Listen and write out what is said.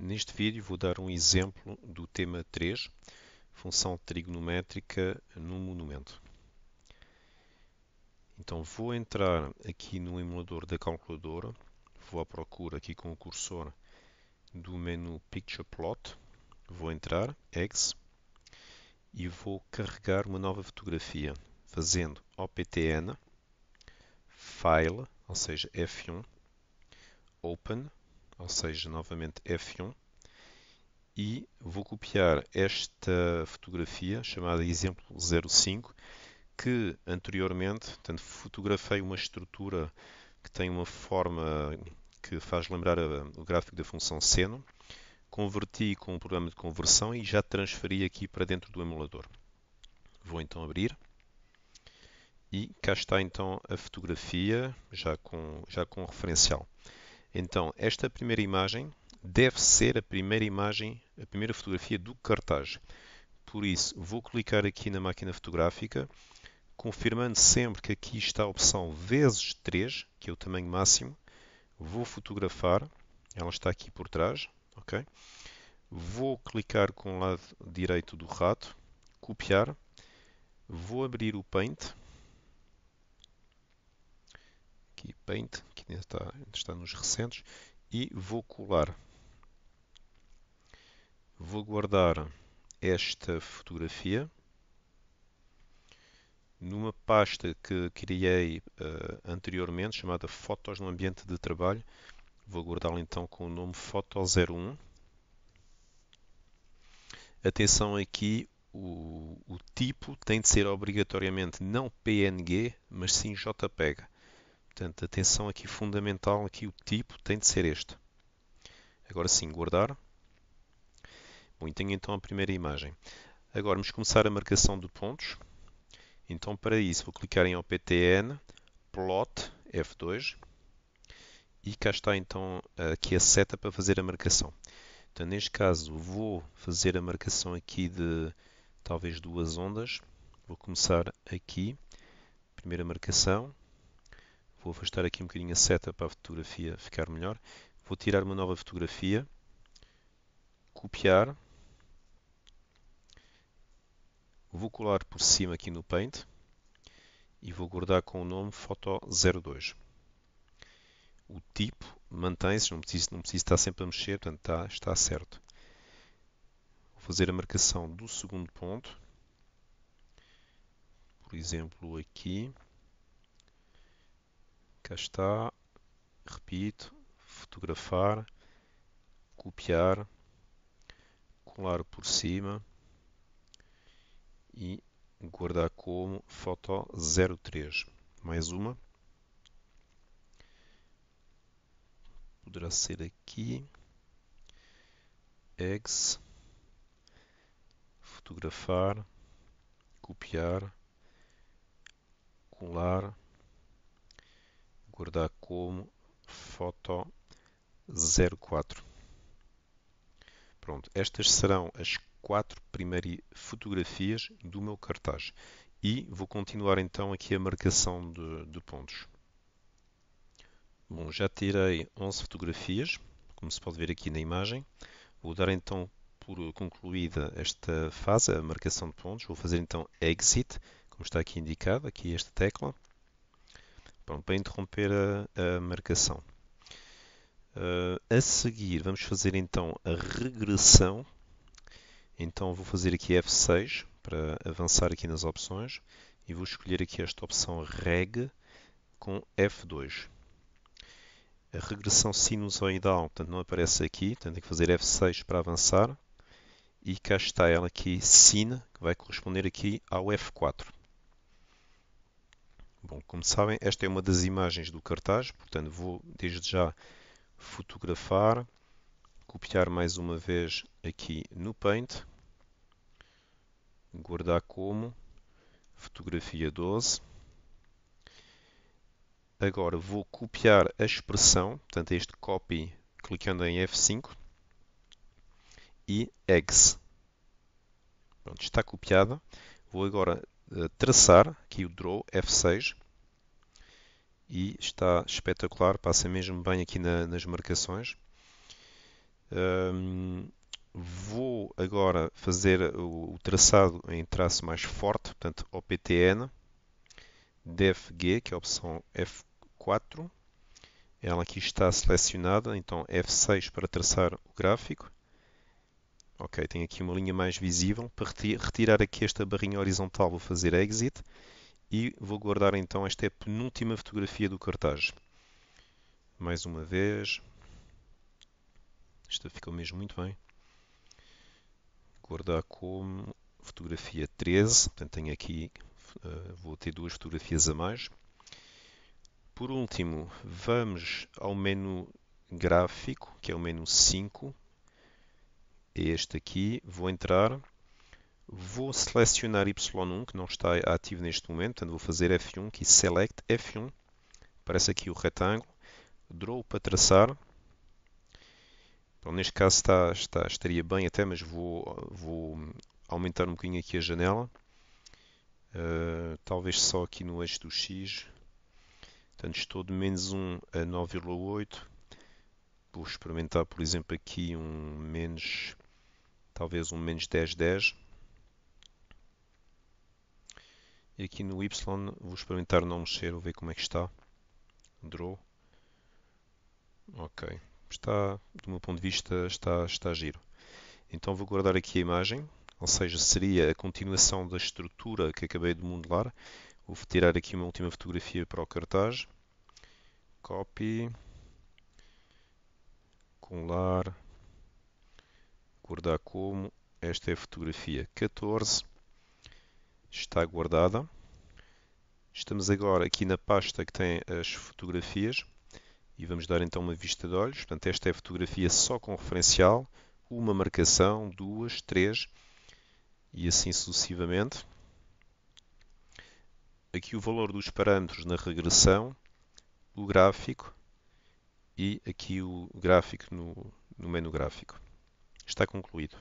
Neste vídeo vou dar um exemplo do tema 3, função trigonométrica num monumento. Então vou entrar aqui no emulador da calculadora, vou à procura aqui com o cursor do menu Picture Plot, vou entrar, X, e vou carregar uma nova fotografia, fazendo OPTN, File, ou seja, F1, Open, ou seja, novamente F1, e vou copiar esta fotografia chamada exemplo 05, que anteriormente, portanto, fotografei uma estrutura que tem uma forma que faz lembrar a, o gráfico da função seno, converti com o programa de conversão e já transferi aqui para dentro do emulador. Vou então abrir e cá está então a fotografia já com, já com referencial. Então, esta primeira imagem deve ser a primeira imagem, a primeira fotografia do cartaz. Por isso, vou clicar aqui na máquina fotográfica, confirmando sempre que aqui está a opção vezes 3, que é o tamanho máximo. Vou fotografar, ela está aqui por trás, ok? Vou clicar com o lado direito do rato, copiar, vou abrir o Paint, aqui Paint, está, está nos recentes, e vou colar. Vou guardar esta fotografia numa pasta que criei uh, anteriormente chamada Fotos no Ambiente de Trabalho. Vou guardá-la então com o nome Foto01. Atenção aqui, o, o, tipo tem de ser obrigatoriamente não PNG, mas sim JPEG. Portanto, atenção aqui fundamental, aqui o tipo tem de ser este. Agora sim, guardar. Bom, e tenho então a primeira imagem. Agora vamos começar a marcação de pontos. Então, para isso, vou clicar em OPTN, Plot, F2. E cá está então aqui a seta para fazer a marcação. Então, neste caso, vou fazer a marcação aqui de talvez duas ondas. Vou começar aqui, primeira marcação, Vou afastar aqui um bocadinho a seta para a fotografia ficar melhor. Vou tirar uma nova fotografia, copiar, vou colar por cima aqui no Paint e vou guardar com o nome Foto 02. O tipo mantém-se, não preciso, não preciso estar sempre a mexer, portanto está, está certo. Vou fazer a marcação do segundo ponto, por exemplo aqui cá está, repito, fotografar, copiar, colar por cima e guardar como foto 03. Mais uma. Poderá ser aqui. Eggs. Fotografar. Copiar. Colar guardar como foto 04. Pronto, estas serão as quatro primeiras fotografias do meu cartaz e vou continuar então aqui a marcação de, de pontos. Bom, já tirei 11 fotografias, como se pode ver aqui na imagem. Vou dar então por concluída esta fase, a marcação de pontos. Vou fazer então Exit, como está aqui indicado, aqui esta tecla. Pronto, para interromper a, a marcação. Uh, a seguir, vamos fazer então a regressão. Então vou fazer aqui F6 para avançar aqui nas opções e vou escolher aqui esta opção reg com F2. A regressão sinusoidal, portanto, não aparece aqui, portanto, tem que fazer F6 para avançar. E cá está ela aqui, sin, que vai corresponder aqui ao F4. Bom, como sabem, esta é uma das imagens do cartaz, portanto vou desde já fotografar, copiar mais uma vez aqui no Paint, guardar como fotografia 12. Agora vou copiar a expressão, portanto este copy, clicando em F5 e X. Pronto, está copiada. Vou agora eh, traçar aqui o draw F6 e está espetacular, passa mesmo bem aqui na, nas marcações. Um, vou agora fazer o, o, traçado em traço mais forte, portanto OPTN, DFG, que é a opção F4. Ela aqui está selecionada, então F6 para traçar o gráfico Ok, tenho aqui uma linha mais visível. Para retirar aqui esta barrinha horizontal vou fazer Exit e vou guardar então esta é a penúltima fotografia do cartaz. Mais uma vez. Esta ficou mesmo muito bem. Guardar como fotografia 13, portanto tenho aqui, eh, vou ter duas fotografias a mais. Por último, vamos ao menu gráfico, que é o menu 5, é este aqui. Vou entrar, vou selecionar Y1, que não está ativo neste momento, portanto vou fazer F1, que select F1, aparece aqui o retângulo, draw para traçar, Bom, neste caso está, está, estaria bem até, mas vou, vou aumentar um bocadinho aqui a janela, uh, talvez só aqui no eixo do X, portanto estou de menos 1 a 9,8, vou experimentar por exemplo aqui um menos talvez um menos 10, 10. E aqui no Y vou experimentar não mexer, vou ver como é que está. Draw. Ok. Está, do meu ponto de vista, está, está giro. Então vou guardar aqui a imagem, ou seja, seria a continuação da estrutura que acabei de modelar. Vou tirar aqui uma última fotografia para o cartaz. Copy. Colar recordar como. Esta é a fotografia 14. Está guardada. Estamos agora aqui na pasta que tem as fotografias e vamos dar então uma vista de olhos. Portanto, esta é a fotografia só com referencial, uma marcação, duas, três e assim sucessivamente. Aqui o valor dos parâmetros na regressão, o gráfico e aqui o gráfico no, no menu gráfico está concluído.